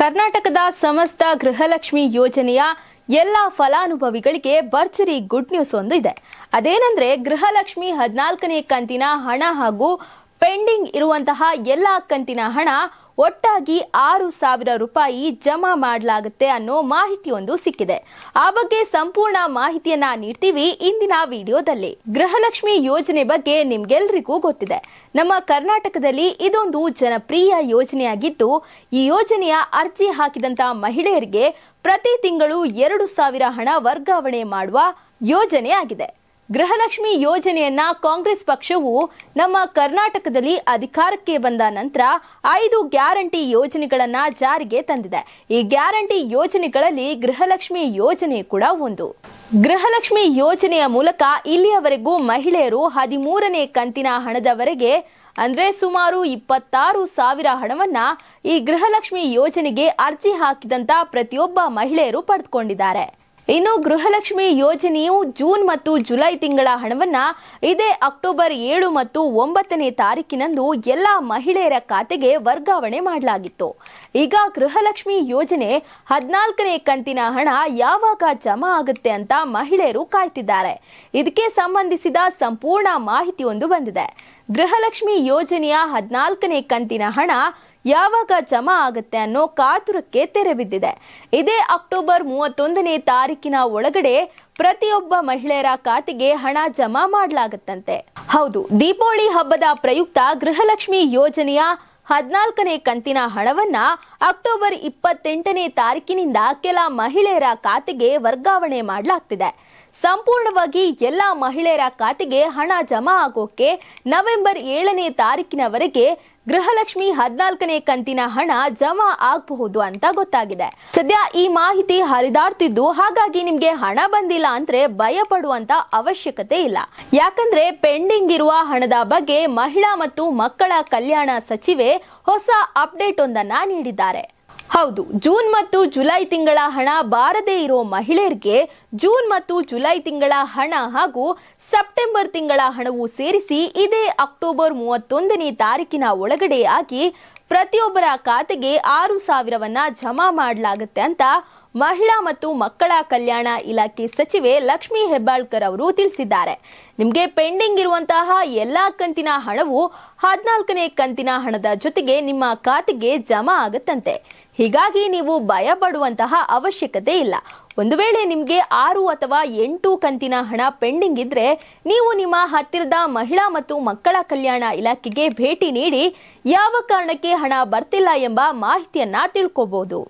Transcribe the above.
ಕರ್ನಾಟಕದ ಸಮಸ್ತ ಗೃಹಲಕ್ಷ್ಮಿ ಯೋಜನೆಯ ಎಲ್ಲಾ ಫಲಾನುಭವಿಗಳಿಗೆ ಭರ್ಜರಿ ಗುಡ್ ನ್ಯೂಸ್ ಒಂದು ಇದೆ ಅದೇನೆಂದ್ರೆ ಗೃಹಲಕ್ಷ್ಮಿ ಹದಿನಾಲ್ಕನೇ ಕಂತಿನ ಹಣ ಹಾಗೂ ಪೆಂಡಿಂಗ್ ಇರುವಂತಹ ಎಲ್ಲ ಕಂತಿನ ಹಣ ಒಟ್ಟಾಗಿ ಆರು ಸಾವಿರ ರೂಪಾಯಿ ಜಮಾ ಮಾಡಲಾಗುತ್ತೆ ಅನ್ನೋ ಮಾಹಿತಿಯೊಂದು ಸಿಕ್ಕಿದೆ ಆ ಬಗ್ಗೆ ಸಂಪೂರ್ಣ ಮಾಹಿತಿಯನ್ನ ನೀಡ್ತೀವಿ ಇಂದಿನ ವಿಡಿಯೋದಲ್ಲಿ ಗೃಹಲಕ್ಷ್ಮಿ ಯೋಜನೆ ಬಗ್ಗೆ ನಿಮ್ಗೆಲ್ರಿಗೂ ಗೊತ್ತಿದೆ ನಮ್ಮ ಕರ್ನಾಟಕದಲ್ಲಿ ಇದೊಂದು ಜನಪ್ರಿಯ ಯೋಜನೆಯಾಗಿದ್ದು ಈ ಯೋಜನೆಯ ಅರ್ಜಿ ಹಾಕಿದಂತ ಮಹಿಳೆಯರಿಗೆ ಪ್ರತಿ ತಿಂಗಳು ಎರಡು ಸಾವಿರ ಹಣ ವರ್ಗಾವಣೆ ಮಾಡುವ ಯೋಜನೆ ಆಗಿದೆ ಗೃಹಲಕ್ಷ್ಮಿ ಯೋಜನೆಯನ್ನ ಕಾಂಗ್ರೆಸ್ ಪಕ್ಷವು ನಮ್ಮ ಕರ್ನಾಟಕದಲ್ಲಿ ಅಧಿಕಾರಕ್ಕೆ ಬಂದ ನಂತರ ಐದು ಗ್ಯಾರಂಟಿ ಯೋಜನೆಗಳನ್ನ ಜಾರಿಗೆ ತಂದಿದೆ ಈ ಗ್ಯಾರಂಟಿ ಯೋಜನೆಗಳಲ್ಲಿ ಗೃಹಲಕ್ಷ್ಮಿ ಯೋಜನೆ ಕೂಡ ಒಂದು ಗೃಹಲಕ್ಷ್ಮಿ ಯೋಜನೆಯ ಮೂಲಕ ಇಲ್ಲಿಯವರೆಗೂ ಮಹಿಳೆಯರು ಹದಿಮೂರನೇ ಕಂತಿನ ಹಣದವರೆಗೆ ಅಂದ್ರೆ ಸುಮಾರು ಇಪ್ಪತ್ತಾರು ಸಾವಿರ ಹಣವನ್ನ ಈ ಗೃಹಲಕ್ಷ್ಮಿ ಯೋಜನೆಗೆ ಅರ್ಜಿ ಹಾಕಿದಂತ ಪ್ರತಿಯೊಬ್ಬ ಮಹಿಳೆಯರು ಪಡೆದುಕೊಂಡಿದ್ದಾರೆ ಇನ್ನು ಗೃಹಲಕ್ಷ್ಮಿ ಯೋಜನೆಯು ಜೂನ್ ಮತ್ತು ಜುಲೈ ತಿಂಗಳ ಹಣವನ್ನ ಇದೇ ಅಕ್ಟೋಬರ್ ಏಳು ಮತ್ತು ಒಂಬತ್ತನೇ ತಾರೀಕಿನಂದು ಎಲ್ಲ ಮಹಿಳೆಯರ ಖಾತೆಗೆ ವರ್ಗಾವಣೆ ಮಾಡಲಾಗಿತ್ತು ಈಗ ಗೃಹಲಕ್ಷ್ಮಿ ಯೋಜನೆ ಹದಿನಾಲ್ಕನೇ ಕಂತಿನ ಹಣ ಯಾವಾಗ ಜಮಾ ಆಗುತ್ತೆ ಅಂತ ಮಹಿಳೆಯರು ಕಾಯ್ತಿದ್ದಾರೆ ಇದಕ್ಕೆ ಸಂಬಂಧಿಸಿದ ಸಂಪೂರ್ಣ ಮಾಹಿತಿಯೊಂದು ಬಂದಿದೆ ಗೃಹಲಕ್ಷ್ಮಿ ಯೋಜನೆಯ ಹದಿನಾಲ್ಕನೇ ಕಂತಿನ ಹಣ ಯಾವಾಗ ಜಮಾ ಆಗುತ್ತೆ ಅನ್ನೋ ಕಾತುರಕ್ಕೆ ತೆರೆ ಬಿದ್ದಿದೆ ಇದೇ ಅಕ್ಟೋಬರ್ ಮೂವತ್ತೊಂದನೇ ತಾರೀಕಿನ ಒಳಗಡೆ ಪ್ರತಿಯೊಬ್ಬ ಮಹಿಳೆಯರ ಖಾತೆಗೆ ಹಣ ಜಮಾ ಮಾಡಲಾಗುತ್ತಂತೆ ಹೌದು ದೀಪಾವಳಿ ಹಬ್ಬದ ಪ್ರಯುಕ್ತ ಗೃಹಲಕ್ಷ್ಮಿ ಯೋಜನೆಯ ಹದಿನಾಲ್ಕನೇ ಕಂತಿನ ಹಣವನ್ನ ಅಕ್ಟೋಬರ್ ಇಪ್ಪತ್ತೆಂಟನೇ ತಾರೀಕಿನಿಂದ ಕೆಲ ಮಹಿಳೆಯರ ಖಾತೆಗೆ ವರ್ಗಾವಣೆ ಮಾಡಲಾಗ್ತಿದೆ ಸಂಪೂರ್ಣವಾಗಿ ಎಲ್ಲ ಮಹಿಳೆಯರ ಖಾತೆಗೆ ಹಣ ಜಮಾ ಆಗೋಕೆ ನವೆಂಬರ್ ಏಳನೇ ತಾರೀಕಿನವರೆಗೆ ಗೃಹಲಕ್ಷ್ಮಿ ಹದಿನಾಲ್ಕನೇ ಕಂತಿನ ಹಣ ಜಮಾ ಆಗಬಹುದು ಅಂತ ಗೊತ್ತಾಗಿದೆ ಸದ್ಯ ಈ ಮಾಹಿತಿ ಹರಿದಾಡ್ತಿದ್ದು ಹಾಗಾಗಿ ನಿಮ್ಗೆ ಹಣ ಬಂದಿಲ್ಲ ಅಂದ್ರೆ ಭಯ ಪಡುವಂತ ಅವಶ್ಯಕತೆ ಇಲ್ಲ ಯಾಕಂದ್ರೆ ಪೆಂಡಿಂಗ್ ಇರುವ ಹಣದ ಬಗ್ಗೆ ಮಹಿಳಾ ಮತ್ತು ಮಕ್ಕಳ ಕಲ್ಯಾಣ ಸಚಿವೆ ಹೊಸ ಅಪ್ಡೇಟ್ ಒಂದನ್ನ ನೀಡಿದ್ದಾರೆ ಹೌದು ಜೂನ್ ಮತ್ತು ಜುಲೈ ತಿಂಗಳ ಹಣ ಬಾರದೇ ಇರೋ ಮಹಿಳೆಯರಿಗೆ ಜೂನ್ ಮತ್ತು ಜುಲೈ ತಿಂಗಳ ಹಣ ಹಾಗೂ ಸೆಪ್ಟೆಂಬರ್ ತಿಂಗಳ ಹಣವು ಸೇರಿಸಿ ಇದೇ ಅಕ್ಟೋಬರ್ ಮೂವತ್ತೊಂದನೇ ತಾರೀಕಿನ ಒಳಗಡೆ ಆಗಿ ಪ್ರತಿಯೊಬ್ಬರ ಖಾತೆಗೆ ಆರು ಸಾವಿರವನ್ನ ಜಮಾ ಮಾಡಲಾಗುತ್ತೆ ಅಂತ ಮಹಿಳಾ ಮತ್ತು ಮಕ್ಕಳ ಕಲ್ಯಾಣ ಇಲಾಖೆ ಸಚಿವೆ ಲಕ್ಷ್ಮಿ ಹೆಬ್ಬಾಳ್ಕರ್ ಅವರು ತಿಳಿಸಿದ್ದಾರೆ ನಿಮಗೆ ಪೆಂಡಿಂಗ್ ಇರುವಂತಹ ಎಲ್ಲಾ ಕಂತಿನ ಹಣವು ಹದಿನಾಲ್ಕನೇ ಕಂತಿನ ಹಣದ ಜೊತೆಗೆ ನಿಮ್ಮ ಖಾತೆಗೆ ಜಮಾ ಆಗುತ್ತಂತೆ ಹೀಗಾಗಿ ನೀವು ಭಯ ಪಡುವಂತಹ ಅವಶ್ಯಕತೆ ಇಲ್ಲ ಒಂದು ವೇಳೆ ನಿಮಗೆ ಆರು ಅಥವಾ ಎಂಟು ಕಂತಿನ ಹಣ ಪೆಂಡಿಂಗ್ ಇದ್ರೆ ನೀವು ನಿಮ್ಮ ಹತ್ತಿರದ ಮಹಿಳಾ ಮತ್ತು ಮಕ್ಕಳ ಕಲ್ಯಾಣ ಇಲಾಖೆಗೆ ಭೇಟಿ ನೀಡಿ ಯಾವ ಕಾರಣಕ್ಕೆ ಹಣ ಬರ್ತಿಲ್ಲ ಎಂಬ ಮಾಹಿತಿಯನ್ನ ತಿಳ್ಕೋಬಹುದು